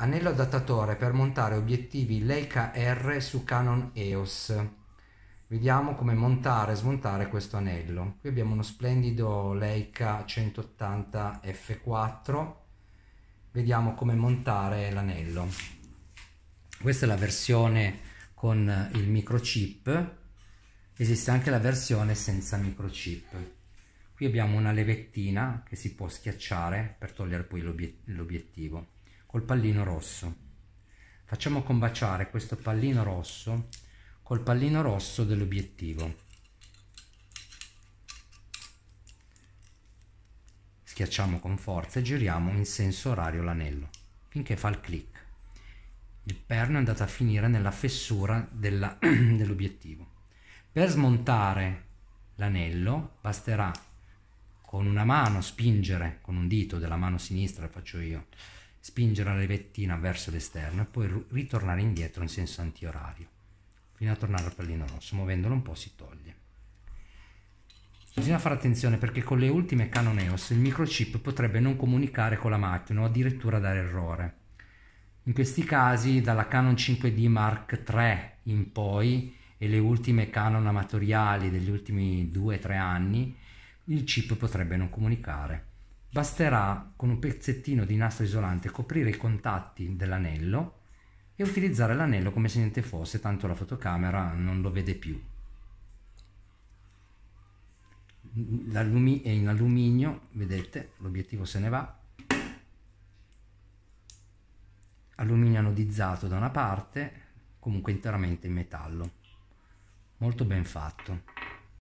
anello adattatore per montare obiettivi Leica R su Canon EOS. Vediamo come montare e smontare questo anello. Qui abbiamo uno splendido Leica 180 F4. Vediamo come montare l'anello. Questa è la versione con il microchip. Esiste anche la versione senza microchip. Qui abbiamo una levettina che si può schiacciare per togliere poi l'obiettivo col pallino rosso. Facciamo combaciare questo pallino rosso col pallino rosso dell'obiettivo. Schiacciamo con forza e giriamo in senso orario l'anello finché fa il click. Il perno è andato a finire nella fessura dell'obiettivo. per smontare l'anello basterà con una mano spingere con un dito della mano sinistra, faccio io, spingere la levettina verso l'esterno e poi ritornare indietro in senso antiorario, fino a tornare al pallino rosso, muovendolo un po' si toglie. Bisogna fare attenzione perché con le ultime Canon EOS il microchip potrebbe non comunicare con la macchina o addirittura dare errore. In questi casi dalla Canon 5D Mark III in poi e le ultime Canon amatoriali degli ultimi 2-3 anni il chip potrebbe non comunicare. Basterà con un pezzettino di nastro isolante coprire i contatti dell'anello e utilizzare l'anello come se niente fosse, tanto la fotocamera non lo vede più. L'allumi- è in alluminio, vedete, l'obiettivo se ne va. Alluminio anodizzato da una parte, comunque interamente in metallo. Molto ben fatto.